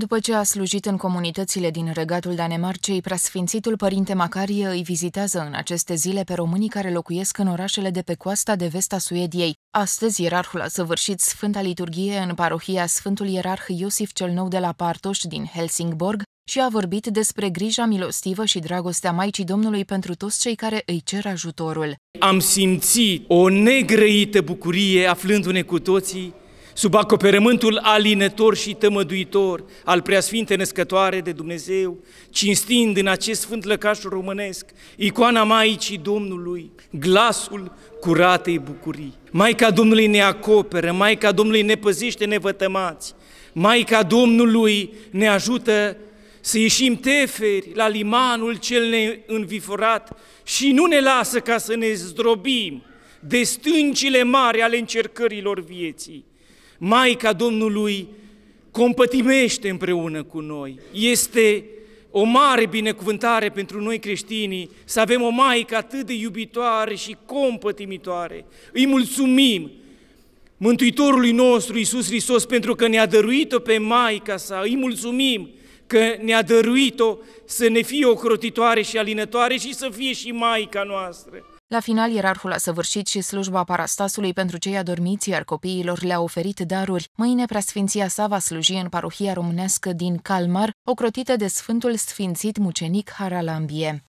După ce a slujit în comunitățile din regatul Danemarcei, preasfințitul părinte Macarie îi vizitează în aceste zile pe românii care locuiesc în orașele de pe coasta de vest a Suediei. Astăzi, ierarhul a săvârșit Sfânta Liturghie în parohia Sfântul Ierarh Iosif cel Nou de la Partoș din Helsingborg și a vorbit despre grija milostivă și dragostea Maicii Domnului pentru toți cei care îi cer ajutorul. Am simțit o negrăită bucurie aflându-ne cu toții sub acoperământul alinător și tămăduitor al preasfinte născătoare de Dumnezeu, cinstind în acest sfânt lăcaș românesc icoana Maicii Domnului, glasul curatei bucurii. Maica Domnului ne acoperă, Maica Domnului ne păzește nevătămați, Maica Domnului ne ajută să ieșim teferi la limanul cel înviforat și nu ne lasă ca să ne zdrobim de stâncile mari ale încercărilor vieții. Maica Domnului compătimește împreună cu noi. Este o mare binecuvântare pentru noi creștinii să avem o Maică atât de iubitoare și compătimitoare. Îi mulțumim Mântuitorului nostru Iisus Hristos pentru că ne-a dăruit-o pe Maica sa. Îi mulțumim că ne-a dăruit-o să ne fie ocrotitoare și alinătoare și să fie și Maica noastră. La final, ierarhul a săvârșit și slujba parastasului pentru cei adormiți, iar copiilor le-a oferit daruri. Mâine, preasfinția sa va sluji în parohia românească din Calmar, ocrotită de Sfântul Sfințit Mucenic Haralambie.